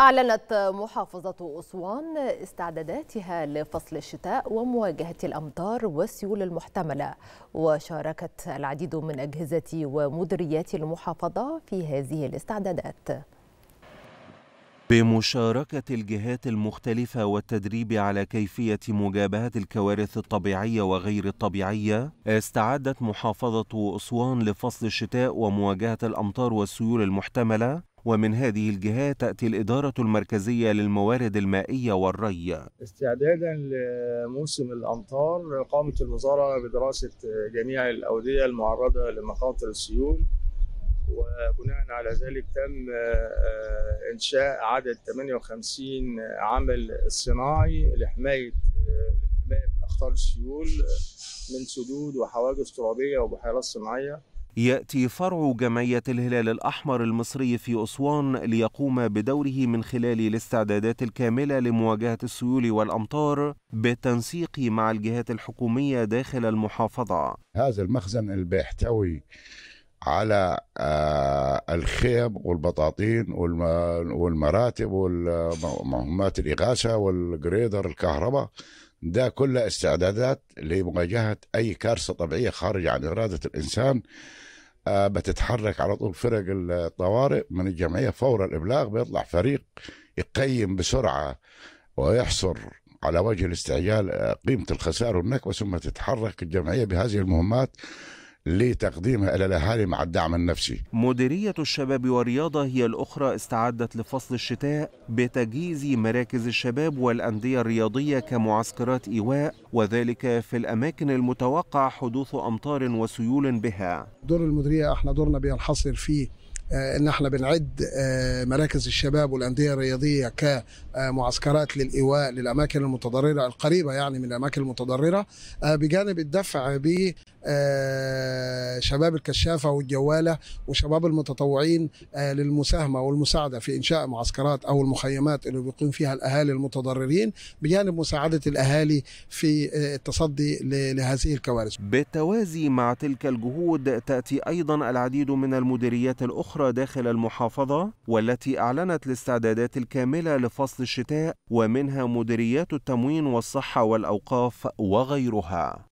أعلنت محافظة أسوان استعداداتها لفصل الشتاء ومواجهة الأمطار والسيول المحتملة وشاركت العديد من أجهزة ومديريات المحافظة في هذه الاستعدادات بمشاركة الجهات المختلفة والتدريب على كيفية مجابهة الكوارث الطبيعية وغير الطبيعية، استعدت محافظة أسوان لفصل الشتاء ومواجهة الأمطار والسيول المحتملة ومن هذه الجهات تأتي الإدارة المركزية للموارد المائية والري استعدادا لموسم الأمطار قامت الوزارة بدراسة جميع الأودية المعرضة لمخاطر السيول وبناء على ذلك تم آه، إنشاء عدد 58 عمل صناعي لحماية لحماية من أخطار السيول من سدود وحواجز ترابية وبحيرات صناعية يأتي فرع جمعية الهلال الأحمر المصري في أسوان ليقوم بدوره من خلال الاستعدادات الكاملة لمواجهة السيول والأمطار بالتنسيق مع الجهات الحكومية داخل المحافظة هذا المخزن اللي بيحتوي على آه، الخيم والبطاطين والمراتب والمهمات الإغاثة والجريدر الكهرباء ده كله استعدادات لمواجهة أي كارثة طبيعية خارجة عن إرادة الإنسان آه، بتتحرك على طول فرق الطوارئ من الجمعية فور الإبلاغ بيطلع فريق يقيم بسرعة ويحصر على وجه الاستعجال آه، قيمة الخسارة والنكبة ثم تتحرك الجمعية بهذه المهمات لتقديمها إلى الأهالي مع الدعم النفسي مديرية الشباب والرياضة هي الأخرى استعدت لفصل الشتاء بتجهيز مراكز الشباب والأندية الرياضية كمعسكرات إيواء وذلك في الأماكن المتوقع حدوث أمطار وسيول بها دور المديرية احنا دورنا بينحصر في آه، ان احنا بنعد آه، مراكز الشباب والانديه الرياضيه كمعسكرات للايواء للاماكن المتضرره القريبه يعني من الاماكن المتضرره آه، بجانب الدفع ب آه، شباب الكشافة والجوالة وشباب المتطوعين آه، للمساهمة والمساعدة في إنشاء معسكرات أو المخيمات اللي بيقيم فيها الأهالي المتضررين بجانب مساعدة الأهالي في آه، التصدي لهذه الكوارث بالتوازي مع تلك الجهود تأتي أيضا العديد من المديريات الأخرى داخل المحافظة والتي أعلنت الاستعدادات الكاملة لفصل الشتاء ومنها مديريات التموين والصحة والأوقاف وغيرها